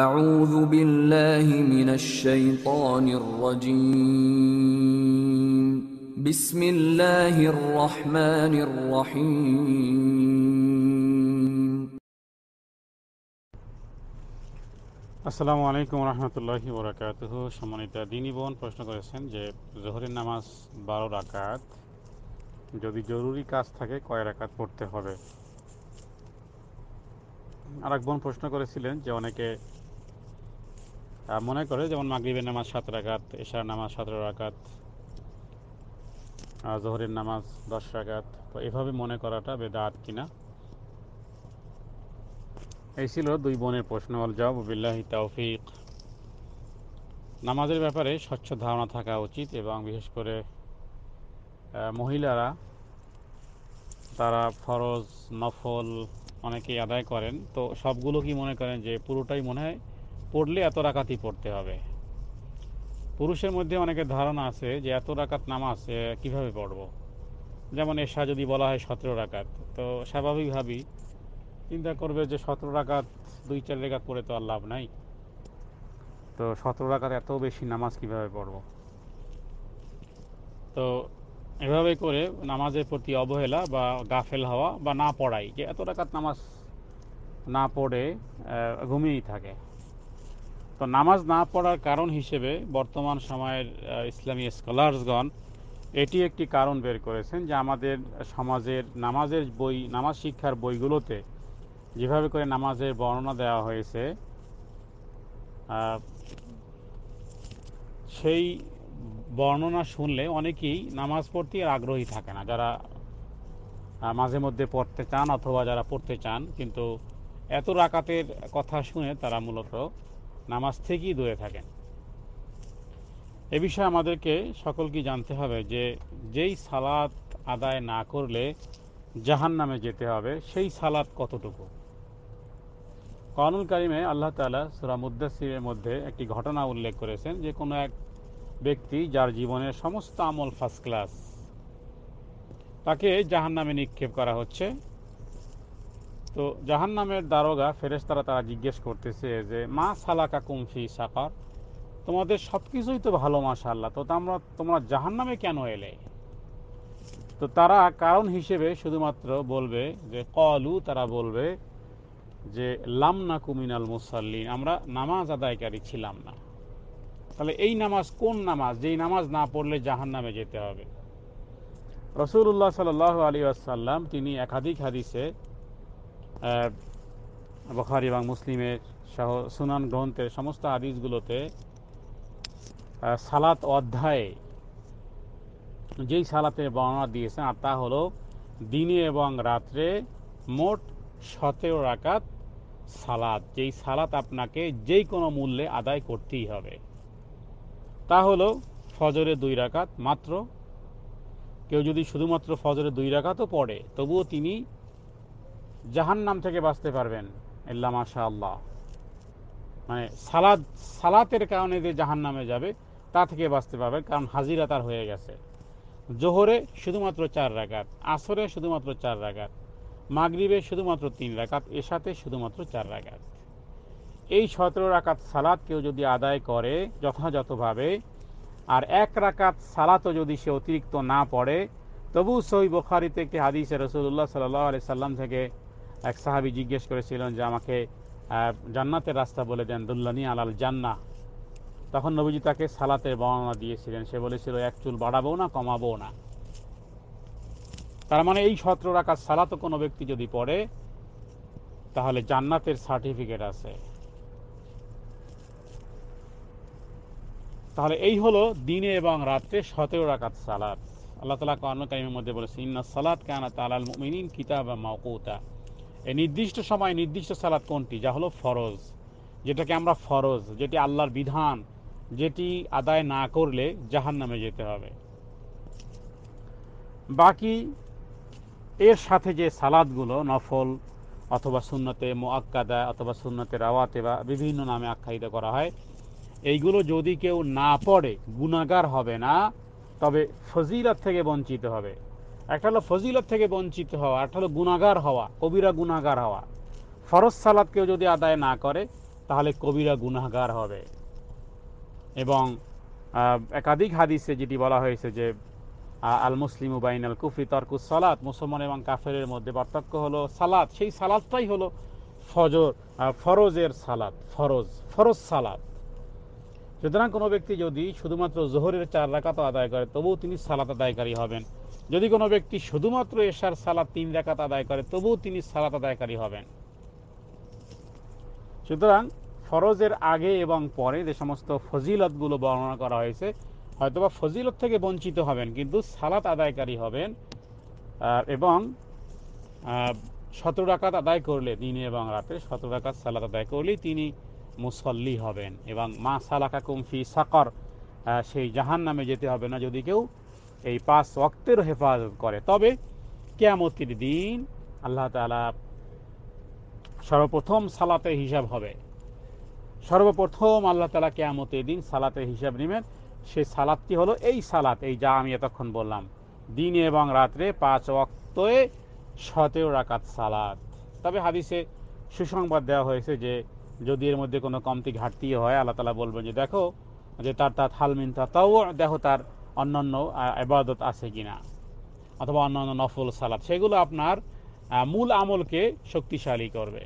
أعوذ بالله من الشيطان الرجيم بسم الله الرحمن الرحيم আসসালামু আলাইকুম রহমতুল্লাহি বরাকাতহ সম্মানিত দিনী বোন প্রশ্ন করেছেন যে জোহরের নামাজ বারো রাকাত যদি জরুরি কাজ থাকে কয় রাকাত পড়তে হবে আর এক বোন প্রশ্ন করেছিলেন যে অনেকে মনে করে যেমন মাগরীবের নামাজ সাত রাকাত এশার নামাজ সতেরো রাকাত জোহরের নামাজ দশ রাকাত তো এভাবে মনে করাটা বেদাত কিনা এই ছিল দুই বোনের প্রশ্ন আল জবাবুবিল্লাহি তৌফিক নামাজের ব্যাপারে স্বচ্ছ ধারণা থাকা উচিত এবং বিশেষ করে মহিলারা তারা ফরজ নফল অনেকেই আদায় করেন তো সবগুলো কি মনে করেন যে পুরোটাই মনে হয় পড়লে এত রাকাতই পড়তে হবে পুরুষের মধ্যে অনেকের ধারণা আছে যে এত রাকাত নামাজ কিভাবে পড়ব যেমন এশা যদি বলা হয় সতেরো রাকাত তো স্বাভাবিকভাবেই চিন্তা করবে যে সতেরো রাকাত দুই চার রেখাত পড়ে তো আর লাভ নাই তো সতেরো রাকাত এত বেশি নামাজ কিভাবে পড়ব তো এভাবে করে নামাজের প্রতি অবহেলা বা গাফেল হওয়া বা না পড়াই যে এত রাকাত নামাজ না পড়ে ঘুমিয়েই থাকে তো নামাজ না পড়ার কারণ হিসেবে বর্তমান সময়ের ইসলামী স্কলার্সগণ এটি একটি কারণ বের করেছেন যে আমাদের সমাজের নামাজের বই নামাজ শিক্ষার বইগুলোতে যেভাবে করে নামাজের বর্ণনা দেওয়া হয়েছে সেই বর্ণনা শুনলে অনেকেই নামাজ পড়তে আর আগ্রহী থাকে না যারা মাঝে মধ্যে পড়তে চান অথবা যারা পড়তে চান কিন্তু এত রাকাতের কথা শুনে তারা মূলত নামাজ থেকেই দূরে থাকেন এ বিষয়ে আমাদেরকে সকলকে জানতে হবে যে যেই সালাত আদায় না করলে জাহান নামে যেতে হবে সেই সালাত কতটুকু কর্নুল কারিমে আল্লাহ তালা সুরামুদ্দাসিরের মধ্যে একটি ঘটনা উল্লেখ করেছেন যে কোনো এক ব্যক্তি যার জীবনের সমস্ত আমল ফার্স্ট ক্লাস তাকে জাহান নামে নিক্ষেপ করা হচ্ছে তো জাহান নামের দারোগা ফেরেস্তারা তারা জিজ্ঞেস করতেছে যে মা সালাকা কুমফি সাফার তোমাদের সব কিছুই তো ভালো মাশাল্লাহ তো আমরা তোমরা জাহান নামে কেন এলে তো তারা কারণ হিসেবে শুধুমাত্র বলবে যে কলু তারা বলবে যে লামনা কুমিনাল মুসাল্লিন আমরা নামাজ আদায়কারী ছিলাম না তাহলে এই নামাজ কোন নামাজ যেই নামাজ না পড়লে জাহান নামে যেতে হবে রসুল্লাহ সাল আলী আসাল্লাম তিনি একাধিক হাদিসে বখারি এবং মুসলিমের সহ সুনান গ্রন্থের সমস্ত হাদিসগুলোতে সালাত অধ্যায়ে যেই সালাতের বর্ণনা দিয়েছেন আর তা হলো দিনে এবং রাত্রে মোট সতেরো রাকাত সালাদ যেই সালাত আপনাকে যেই কোনো মূল্যে আদায় করতেই হবে তা হলো ফজরে দুই রাকাত মাত্র কেউ যদি শুধুমাত্র ফজরে দুই রাকাতও পড়ে তবুও তিনি জাহান্নাম থেকে বাঁচতে পারবেন ইল্লা মাশা আল্লাহ মানে সালাদ সালাতের কারণে যে জাহান্নামে যাবে তা থেকে বাঁচতে পারবে কারণ হাজিরা তার হয়ে গেছে জোহরে শুধুমাত্র চার রাকাত আসরে শুধুমাত্র চার রাকাত মাগরীবে শুধুমাত্র তিন রাকাত এসাতে শুধুমাত্র চার রাকাত এই সতেরো রাকাত সালাত কেউ যদি আদায় করে যথাযথভাবে আর এক রাকাত সালাতও যদি সে অতিরিক্ত না পড়ে তবু সহি বখারিতে একটি হাদিসে রসুল্লাহ সাল্লাহ আলি সাল্লাম থেকে এক সাহাবি জিজ্ঞেস করেছিলেন যে আমাকে জান্নাতের রাস্তা বলে দেন দুল্লানি আলাল জান্না তখন নবীজি তাকে সালাতে বর্ণনা দিয়েছিলেন সে বলেছিল এক চুল বাড়াবো না কমাবো না তার মানে এই সতেরো রাখার সালাত কোনো ব্যক্তি যদি পড়ে তাহলে জান্নাতের সার্টিফিকেট আছে তাহলে এই হলো দিনে এবং রাত্রে সতেরো রাকাত সালাত আল্লাহ তালা কারণ কাইমের মধ্যে বলেছে ইন্না সালাদ কেন তালাল মিনিন কিতাব মাকুতা এই নির্দিষ্ট সময়ে নির্দিষ্ট সালাদ কোনটি যা হলো ফরজ যেটাকে আমরা ফরজ যেটি আল্লাহর বিধান যেটি আদায় না করলে জাহান নামে যেতে হবে বাকি এর সাথে যে সালাদগুলো নফল অথবা সুন্নতে মোয়াক্কাদা অথবা সুন্নতে রাওয়াতে বা বিভিন্ন নামে আখ্যায়িত করা হয় এইগুলো যদি কেউ না পড়ে গুণাগার হবে না তবে ফজিলার থেকে বঞ্চিত হবে একটা হলো ফজিলত থেকে বঞ্চিত হওয়া একটা হলো গুণাগার হওয়া কবিরা গুণাগার হওয়া ফরজ সালাদ কেউ যদি আদায় না করে তাহলে কবিরা গুণাগার হবে এবং একাধিক হাদিসে যেটি বলা হয়েছে যে আল মুসলিম উবাইন আল কুফরি তর্কু সালাত মুসলমান এবং কাফেরের মধ্যে পার্থক্য হলো সালাদ সেই সালাদটাই হলো ফজর ফরজের সালাদ ফরজ ফরজ সালাদ সুতরাং কোনো ব্যক্তি যদি শুধুমাত্র জোহরের চার রাকাত আদায় করে তবুও তিনি সালাত আদায়কারী হবেন যদি কোনো ব্যক্তি শুধুমাত্র এশার সালাদ তিন রেখাত আদায় করে তবুও তিনি সালাত আদায়কারী হবেন সুতরাং ফরজের আগে এবং পরে যে সমস্ত ফজিলতগুলো বর্ণনা করা হয়েছে হয়তোবা ফজিলত থেকে বঞ্চিত হবেন কিন্তু সালাত আদায়কারী হবেন এবং সতেরো ডাকাত আদায় করলে দিনে এবং রাতে সতেরো ডাকাত সালাত আদায় করলেই তিনি মুসল্লি হবেন এবং মা সালাকা কুমফি সাকর সেই জাহান নামে যেতে হবে না যদি কেউ এই পাঁচ অক্তের হেফাজত করে তবে কেয়ামতির দিন আল্লাহ তালা সর্বপ্রথম সালাতে হিসাব হবে সর্বপ্রথম আল্লাহ তালা কেয়ামতের দিন সালাতে হিসাব নেবেন সে সালাদটি হলো এই সালাত এই যা আমি এতক্ষণ বললাম দিনে এবং রাত্রে পাঁচ অক্তয়ে সতেরো রাকাত সালাত তবে হাদিসে সুসংবাদ দেওয়া হয়েছে যে যদি এর মধ্যে কোনো কমতি ঘাটতি হয় আল্লাহ তালা বলবেন যে দেখো যে তার তার থালমিন তা তাও দেখো তার অন্যান্য আবাদত আছে কিনা অথবা অন্যান্য নফল সালাদ সেগুলো আপনার মূল আমলকে শক্তিশালী করবে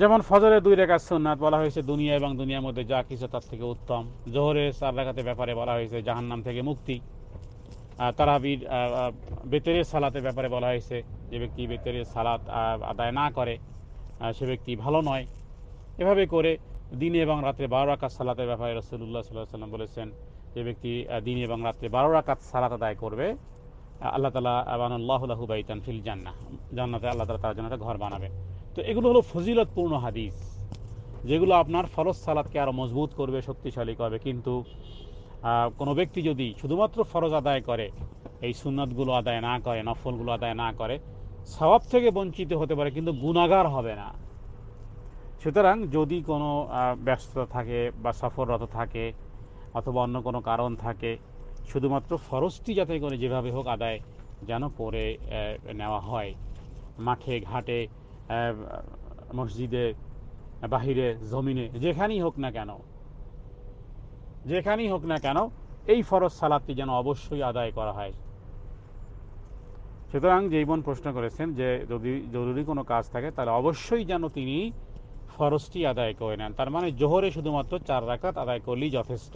যেমন ফজরে দুই রেখা সুন্নাত বলা হয়েছে দুনিয়া এবং দুনিয়ার মধ্যে যা কিছু তার থেকে উত্তম জোহরের সার রেখাতে ব্যাপারে বলা হয়েছে জাহান্নাম থেকে মুক্তি তারাবির বেতরের সালাতের ব্যাপারে বলা হয়েছে যে ব্যক্তি বেতরের সালাত আদায় না করে সে ব্যক্তি ভালো নয় এভাবে করে দিনে এবং রাত্রে বারো রাকাত সালাতের ব্যাপারে রসুল্লাহ সাল্লাহ সাল্লাম বলেছেন যে ব্যক্তি দিনে এবং রাত্রে বারো রাকাত সালাত আদায় করবে আল্লাহ তালা আবানুল্লাহুল্লাহু বাইতান ফিল জান্না জান্নাতে আল্লাহ তালা তার জন্য একটা ঘর বানাবে তো এগুলো হলো ফজিলতপূর্ণ হাদিস যেগুলো আপনার ফরজ সালাদকে আরও মজবুত করবে শক্তিশালী করবে কিন্তু কোনো ব্যক্তি যদি শুধুমাত্র ফরজ আদায় করে এই সুনাদগুলো আদায় না করে নফলগুলো আদায় না করে স্বভাব থেকে বঞ্চিত হতে পারে কিন্তু গুণাগার হবে না সুতরাং যদি কোনো ব্যস্ততা থাকে বা সফররত থাকে অথবা অন্য কোনো কারণ থাকে শুধুমাত্র ফরজটি যাতে করে যেভাবে হোক আদায় যেন পরে নেওয়া হয় মাঠে ঘাটে মসজিদে বাহিরে জমিনে যেখানেই হোক না কেন যেখানেই হোক না কেন এই ফরজ সালাদটি যেন অবশ্যই আদায় করা হয় সুতরাং যেই বোন প্রশ্ন করেছেন যে যদি জরুরি কোনো কাজ থাকে তাহলে অবশ্যই যেন তিনি ফরজটি আদায় করে নেন তার মানে জোহরে শুধুমাত্র চার রাকাত আদায় করলেই যথেষ্ট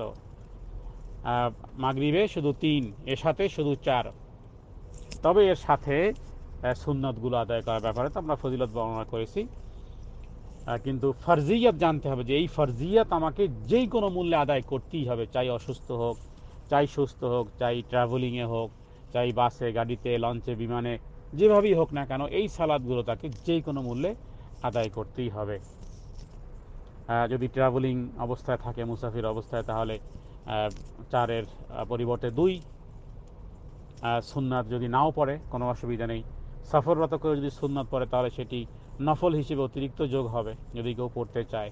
মাগরিবে শুধু তিন এর সাথে শুধু চার তবে এর সাথে সুন্নতগুলো আদায় করার ব্যাপারে তো আমরা ফজিলত বর্ণনা করেছি কিন্তু ফরজিয়াত জানতে হবে যে এই ফরজিয়াত আমাকে যেই কোনো মূল্যে আদায় করতেই হবে চাই অসুস্থ হোক চাই সুস্থ হোক চাই ট্রাভেলিংয়ে হোক চাই বাসে গাড়িতে লঞ্চে বিমানে যেভাবেই হোক না কেন এই সালাদগুলো তাকে যে কোনো মূল্যে আদায় করতেই হবে যদি ট্রাভেলিং অবস্থায় থাকে মুসাফির অবস্থায় তাহলে চারের পরিবর্তে দুই সুন্নাত যদি নাও পড়ে কোনো অসুবিধা নেই সফররত করে যদি সুননাথ পড়ে তাহলে সেটি নফল হিসেবে অতিরিক্ত যোগ হবে যদি কেউ পড়তে চায়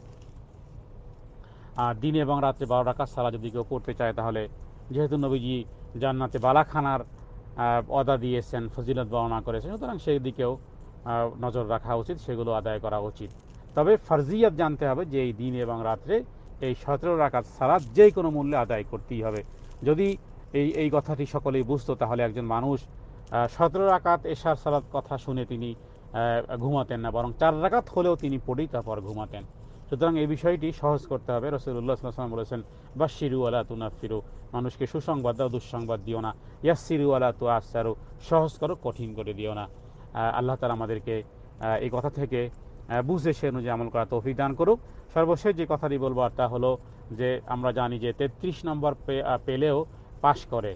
আর দিনে এবং রাত্রে বারো রাকাত সালা যদি কেউ পড়তে চায় তাহলে যেহেতু নবীজি জান্নাতে বালাখানার অদা দিয়েছেন ফজিলত বর্ণনা করেছেন সুতরাং সেই দিকেও নজর রাখা উচিত সেগুলো আদায় করা উচিত তবে ফার্জিয়াত জানতে হবে যে এই দিন এবং রাত্রে এই সতেরো রাকাত সালাদ যে কোনো মূল্যে আদায় করতেই হবে যদি এই এই কথাটি সকলেই বুঝতো তাহলে একজন মানুষ সতেরো রাকাত এশার সালাদ কথা শুনে তিনি ঘুমাতেন না বরং চার রাকাত হলেও তিনি পড়েই তারপর ঘুমাতেন সুতরাং এই বিষয়টি সহজ করতে হবে রসুল্লাহ সাল্লাম বলেছেন সিরু আলা তুনাফিরু মানুষকে সুসংবাদ দাও দুঃসংবাদ দিও না সিরু আলা তু আসারু সহজ করো কঠিন করে দিও না আল্লাহ তালা আমাদেরকে এই কথা থেকে বুঝে সে অনুযায়ী আমল করা তৌফিক দান করুক সর্বশেষ যে কথাটি বলবো আর তা হলো যে আমরা জানি যে ৩৩ নম্বর পেলেও পাশ করে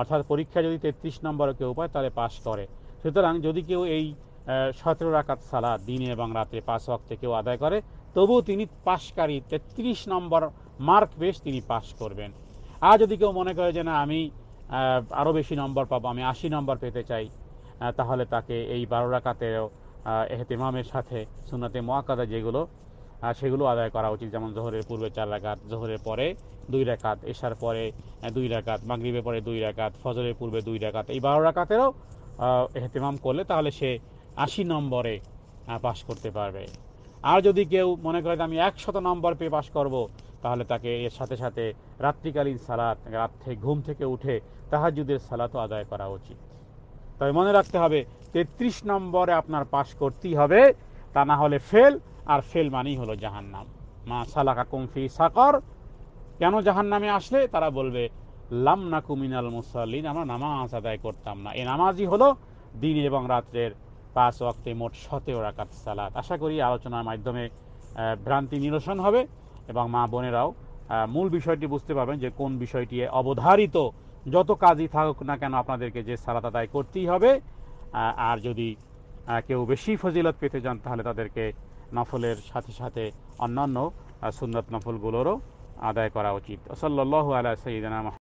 অর্থাৎ পরীক্ষা যদি ৩৩ নম্বর কেউ পায় তাহলে পাশ করে সুতরাং যদি কেউ এই সতেরো রাকাত সালা দিনে এবং রাত্রে পাঁচ অক্টে কেউ আদায় করে তবুও তিনি পাশকারী ৩৩ নম্বর মার্ক বেশ তিনি পাশ করবেন আর যদি কেউ মনে করে যে না আমি আরও বেশি নম্বর পাবো আমি আশি নম্বর পেতে চাই তাহলে তাকে এই বারো রাকাতেও এহতেমামের সাথে সুনাতে মোয়াক্কাদা যেগুলো সেগুলো আদায় করা উচিত যেমন জোহরের পূর্বে চার রাকাত জোহরের পরে দুই রাকাত এশার পরে দুই রাকাত মাগরীবের পরে দুই রাকাত ফজরের পূর্বে দুই রাকাত এই বারো রাকাতেরও এহতেমাম করলে তাহলে সে আশি নম্বরে পাশ করতে পারবে আর যদি কেউ মনে করে যে আমি একশত নম্বর পেয়ে পাশ করব তাহলে তাকে এর সাথে সাথে রাত্রিকালীন সালাত রাত্রে ঘুম থেকে উঠে তাহাজুদের সালাতও আদায় করা উচিত তবে মনে রাখতে হবে তেত্রিশ নম্বরে আপনার পাশ করতেই হবে তা না হলে ফেল আর ফেল মানেই হলো জাহান্নাম মা সালাকা কুমফি সাকর কেন জাহান্নামে আসলে তারা বলবে লাম না কুমিনাল মুসাল্লিন আমরা নামাজ আদায় করতাম না এই নামাজই হলো দিন এবং রাত্রের পাঁচ অক্টে মোট সতেরো রাকাত সালাত আশা করি আলোচনার মাধ্যমে ভ্রান্তি নিরসন হবে এবং মা বোনেরাও মূল বিষয়টি বুঝতে পারবেন যে কোন বিষয়টি অবধারিত যত কাজই থাকুক না কেন আপনাদেরকে যে সালাত আদায় করতেই হবে আর যদি কেউ বেশি ফজিলত পেতে যান তাহলে তাদেরকে নফলের সাথে সাথে অন্যান্য সুন্নত নফলগুলোরও আদায় করা উচিত সাল্লাহ আলা সঈদানা